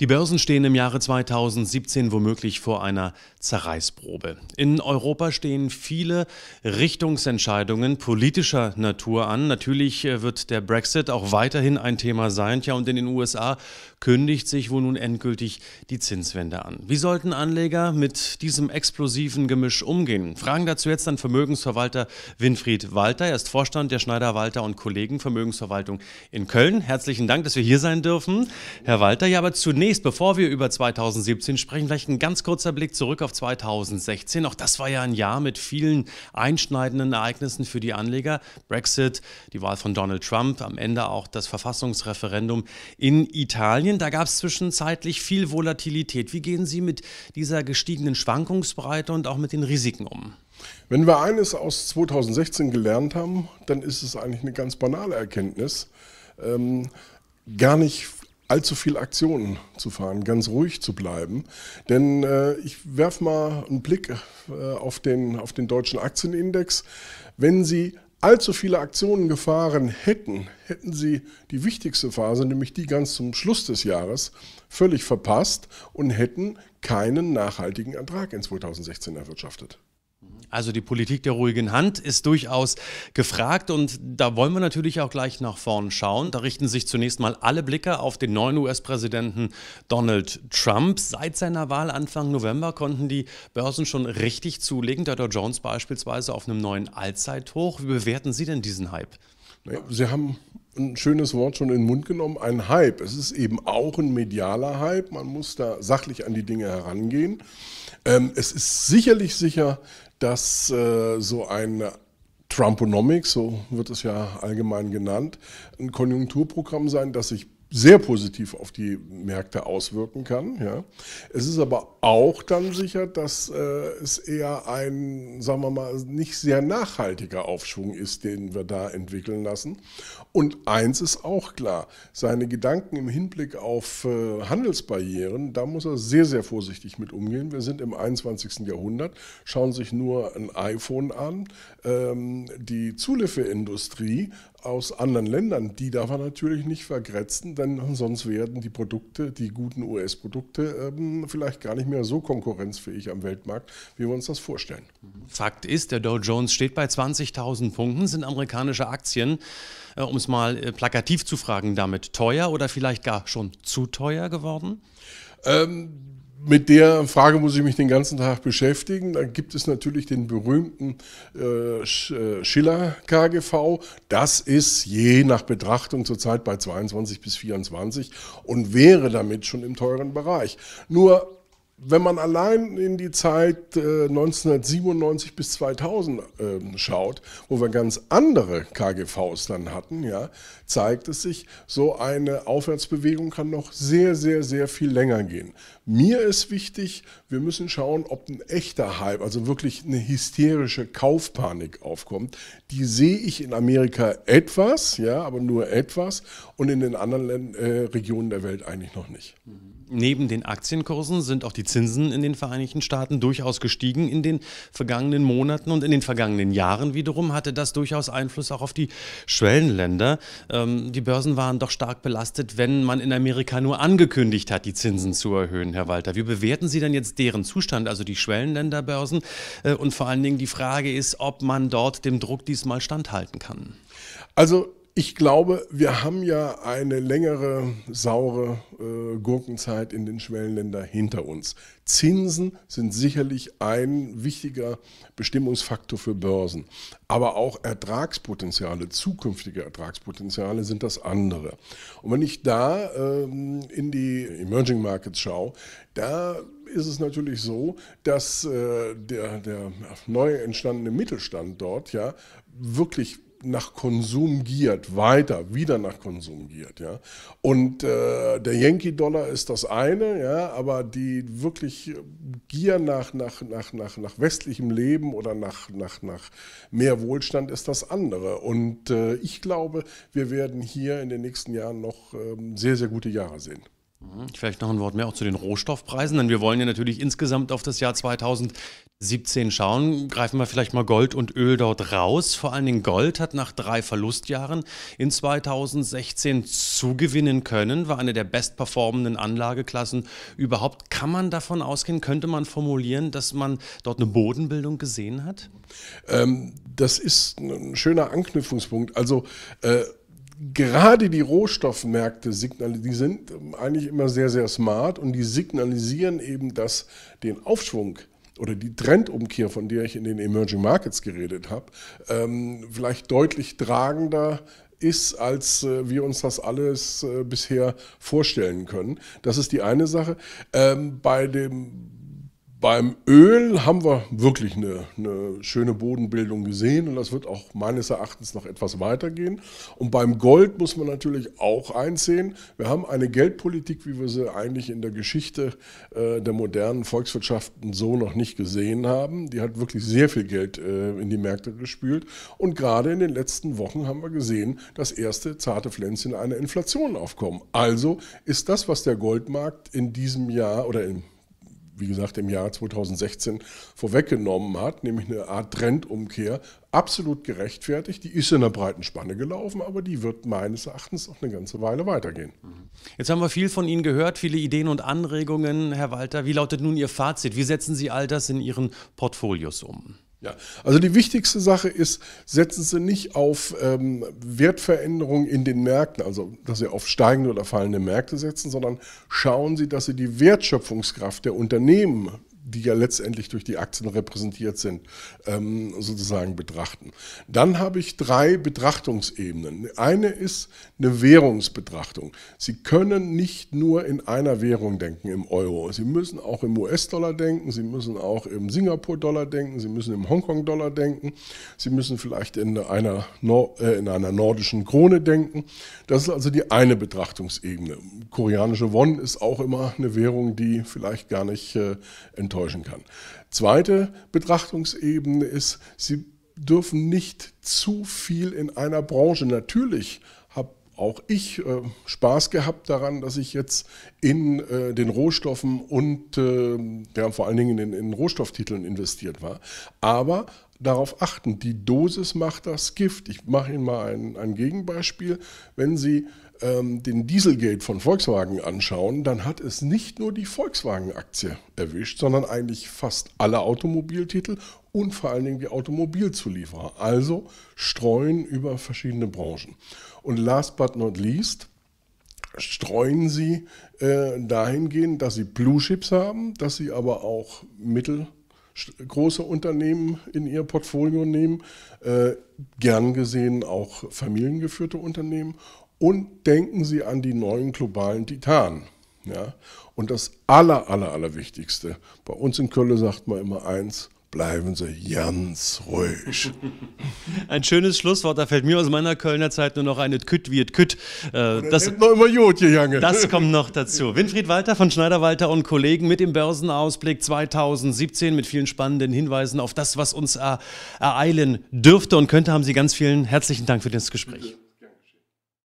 Die Börsen stehen im Jahre 2017 womöglich vor einer Zerreißprobe. In Europa stehen viele Richtungsentscheidungen politischer Natur an. Natürlich äh, wird der Brexit auch weiterhin ein Thema sein. Tja, und in den USA kündigt sich wohl nun endgültig die Zinswende an. Wie sollten Anleger mit diesem explosiven Gemisch umgehen? Fragen dazu jetzt an Vermögensverwalter Winfried Walter. Er ist Vorstand der Schneider Walter und Kollegen Vermögensverwaltung in Köln. Herzlichen Dank, dass wir hier sein dürfen, Herr Walter. Ja, aber zunächst Zunächst, bevor wir über 2017 sprechen, vielleicht ein ganz kurzer Blick zurück auf 2016. Auch das war ja ein Jahr mit vielen einschneidenden Ereignissen für die Anleger. Brexit, die Wahl von Donald Trump, am Ende auch das Verfassungsreferendum in Italien. Da gab es zwischenzeitlich viel Volatilität. Wie gehen Sie mit dieser gestiegenen Schwankungsbreite und auch mit den Risiken um? Wenn wir eines aus 2016 gelernt haben, dann ist es eigentlich eine ganz banale Erkenntnis. Ähm, gar nicht allzu viel Aktionen zu fahren, ganz ruhig zu bleiben. Denn äh, ich werfe mal einen Blick äh, auf, den, auf den deutschen Aktienindex. Wenn Sie allzu viele Aktionen gefahren hätten, hätten sie die wichtigste Phase, nämlich die ganz zum Schluss des Jahres, völlig verpasst und hätten keinen nachhaltigen Ertrag in 2016 erwirtschaftet. Also die Politik der ruhigen Hand ist durchaus gefragt und da wollen wir natürlich auch gleich nach vorn schauen. Da richten sich zunächst mal alle Blicke auf den neuen US-Präsidenten Donald Trump. Seit seiner Wahl Anfang November konnten die Börsen schon richtig zulegen. Der Dow Jones beispielsweise auf einem neuen Allzeithoch. Wie bewerten Sie denn diesen Hype? Sie haben ein schönes Wort schon in den Mund genommen, ein Hype. Es ist eben auch ein medialer Hype. Man muss da sachlich an die Dinge herangehen. Ähm, es ist sicherlich sicher, dass äh, so ein Trumponomics, so wird es ja allgemein genannt, ein Konjunkturprogramm sein, das sich sehr positiv auf die Märkte auswirken kann. Ja. Es ist aber auch dann sicher, dass äh, es eher ein, sagen wir mal, nicht sehr nachhaltiger Aufschwung ist, den wir da entwickeln lassen. Und eins ist auch klar, seine Gedanken im Hinblick auf äh, Handelsbarrieren, da muss er sehr, sehr vorsichtig mit umgehen. Wir sind im 21. Jahrhundert, schauen sich nur ein iPhone an. Ähm, die Zulieferindustrie aus anderen Ländern, die darf er natürlich nicht vergrätzen dann sonst werden die Produkte, die guten US-Produkte, ähm, vielleicht gar nicht mehr so konkurrenzfähig am Weltmarkt, wie wir uns das vorstellen. Fakt ist, der Dow Jones steht bei 20.000 Punkten, sind amerikanische Aktien, äh, um es mal äh, plakativ zu fragen, damit teuer oder vielleicht gar schon zu teuer geworden? Ähm, mit der Frage muss ich mich den ganzen Tag beschäftigen. Dann gibt es natürlich den berühmten äh, äh Schiller-KGV. Das ist je nach Betrachtung zurzeit bei 22 bis 24 und wäre damit schon im teuren Bereich. Nur wenn man allein in die Zeit äh, 1997 bis 2000 äh, schaut, wo wir ganz andere KGVs dann hatten, ja, zeigt es sich, so eine Aufwärtsbewegung kann noch sehr, sehr, sehr viel länger gehen. Mir ist wichtig, wir müssen schauen, ob ein echter Hype, also wirklich eine hysterische Kaufpanik aufkommt. Die sehe ich in Amerika etwas, ja, aber nur etwas und in den anderen äh, Regionen der Welt eigentlich noch nicht. Mhm. Neben den Aktienkursen sind auch die Zinsen in den Vereinigten Staaten durchaus gestiegen in den vergangenen Monaten und in den vergangenen Jahren wiederum hatte das durchaus Einfluss auch auf die Schwellenländer. Ähm, die Börsen waren doch stark belastet, wenn man in Amerika nur angekündigt hat, die Zinsen zu erhöhen, Herr Walter. Wie bewerten Sie denn jetzt deren Zustand, also die Schwellenländerbörsen? Äh, und vor allen Dingen die Frage ist, ob man dort dem Druck diesmal standhalten kann. Also ich glaube, wir haben ja eine längere saure äh, Gurkenzeit in den Schwellenländern hinter uns. Zinsen sind sicherlich ein wichtiger Bestimmungsfaktor für Börsen, aber auch Ertragspotenziale, zukünftige Ertragspotenziale sind das andere. Und wenn ich da ähm, in die Emerging Markets schaue, da ist es natürlich so, dass äh, der, der neu entstandene Mittelstand dort ja wirklich nach Konsum giert, weiter, wieder nach Konsum giert. Ja? Und äh, der Yankee-Dollar ist das eine, ja? aber die wirklich Gier nach, nach, nach, nach, nach westlichem Leben oder nach, nach, nach mehr Wohlstand ist das andere. Und äh, ich glaube, wir werden hier in den nächsten Jahren noch ähm, sehr, sehr gute Jahre sehen. Mhm. Vielleicht noch ein Wort mehr auch zu den Rohstoffpreisen, denn wir wollen ja natürlich insgesamt auf das Jahr 2017 schauen. Greifen wir vielleicht mal Gold und Öl dort raus. Vor allen Dingen Gold hat nach drei Verlustjahren in 2016 zugewinnen können, war eine der bestperformenden Anlageklassen überhaupt. Kann man davon ausgehen, könnte man formulieren, dass man dort eine Bodenbildung gesehen hat? Ähm, das ist ein schöner Anknüpfungspunkt. Also äh gerade die Rohstoffmärkte die sind eigentlich immer sehr, sehr smart und die signalisieren eben, dass den Aufschwung oder die Trendumkehr, von der ich in den Emerging Markets geredet habe, ähm, vielleicht deutlich tragender ist, als äh, wir uns das alles äh, bisher vorstellen können. Das ist die eine Sache. Ähm, bei dem beim Öl haben wir wirklich eine, eine, schöne Bodenbildung gesehen und das wird auch meines Erachtens noch etwas weitergehen. Und beim Gold muss man natürlich auch einsehen, wir haben eine Geldpolitik, wie wir sie eigentlich in der Geschichte äh, der modernen Volkswirtschaften so noch nicht gesehen haben. Die hat wirklich sehr viel Geld äh, in die Märkte gespült und gerade in den letzten Wochen haben wir gesehen, dass erste zarte Pflänzchen einer Inflation aufkommen. Also ist das, was der Goldmarkt in diesem Jahr oder im wie gesagt, im Jahr 2016 vorweggenommen hat, nämlich eine Art Trendumkehr, absolut gerechtfertigt. Die ist in einer breiten Spanne gelaufen, aber die wird meines Erachtens noch eine ganze Weile weitergehen. Mhm. Jetzt haben wir viel von Ihnen gehört, viele Ideen und Anregungen, Herr Walter. Wie lautet nun Ihr Fazit? Wie setzen Sie all das in Ihren Portfolios um? Ja, also die wichtigste Sache ist, setzen Sie nicht auf ähm, Wertveränderungen in den Märkten, also dass Sie auf steigende oder fallende Märkte setzen, sondern schauen Sie, dass Sie die Wertschöpfungskraft der Unternehmen die ja letztendlich durch die Aktien repräsentiert sind, ähm, sozusagen betrachten. Dann habe ich drei Betrachtungsebenen. Eine ist eine Währungsbetrachtung. Sie können nicht nur in einer Währung denken, im Euro. Sie müssen auch im US-Dollar denken, Sie müssen auch im Singapur-Dollar denken, Sie müssen im Hongkong-Dollar denken, Sie müssen vielleicht in einer, Nor äh, in einer nordischen Krone denken. Das ist also die eine Betrachtungsebene. Koreanische Won ist auch immer eine Währung, die vielleicht gar nicht äh, enttäuscht täuschen kann. Zweite Betrachtungsebene ist, Sie dürfen nicht zu viel in einer Branche. Natürlich habe auch ich äh, Spaß gehabt daran, dass ich jetzt in äh, den Rohstoffen und äh, ja, vor allen Dingen in, in Rohstofftiteln investiert war. Aber darauf achten. Die Dosis macht das Gift. Ich mache Ihnen mal ein, ein Gegenbeispiel. Wenn Sie ähm, den Dieselgate von Volkswagen anschauen, dann hat es nicht nur die Volkswagen-Aktie erwischt, sondern eigentlich fast alle Automobiltitel und vor allen Dingen die Automobilzulieferer. Also streuen über verschiedene Branchen. Und last but not least, streuen sie äh, dahingehend, dass sie Blue Chips haben, dass sie aber auch Mittel- haben große Unternehmen in ihr Portfolio nehmen, äh, gern gesehen auch familiengeführte Unternehmen und denken Sie an die neuen globalen Titanen. Ja? Und das aller, aller, aller Wichtigste, bei uns in Köln sagt man immer eins, bleiben Sie ganz ruhig. Ein schönes Schlusswort, da fällt mir aus meiner Kölner Zeit nur noch eine Kütt wie et Kütt. Äh, das ist noch immer gut gegangen. Das kommt noch dazu. Winfried Walter von Schneider Walter und Kollegen mit dem Börsenausblick 2017 mit vielen spannenden Hinweisen auf das, was uns ereilen dürfte und könnte, haben Sie ganz vielen herzlichen Dank für das Gespräch.